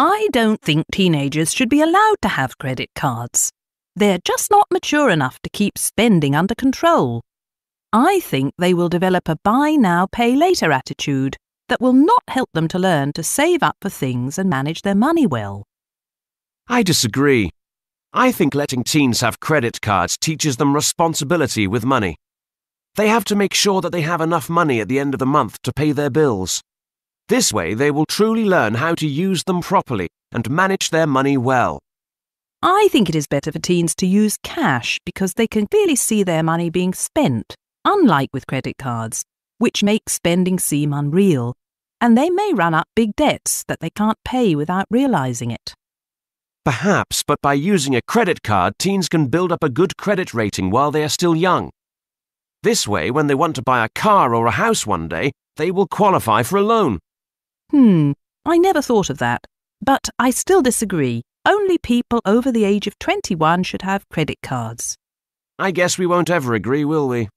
I don't think teenagers should be allowed to have credit cards. They're just not mature enough to keep spending under control. I think they will develop a buy now, pay later attitude that will not help them to learn to save up for things and manage their money well. I disagree. I think letting teens have credit cards teaches them responsibility with money. They have to make sure that they have enough money at the end of the month to pay their bills. This way they will truly learn how to use them properly and manage their money well. I think it is better for teens to use cash because they can clearly see their money being spent, unlike with credit cards, which make spending seem unreal, and they may run up big debts that they can't pay without realizing it. Perhaps, but by using a credit card, teens can build up a good credit rating while they are still young. This way, when they want to buy a car or a house one day, they will qualify for a loan. Hmm, I never thought of that. But I still disagree. Only people over the age of 21 should have credit cards. I guess we won't ever agree, will we?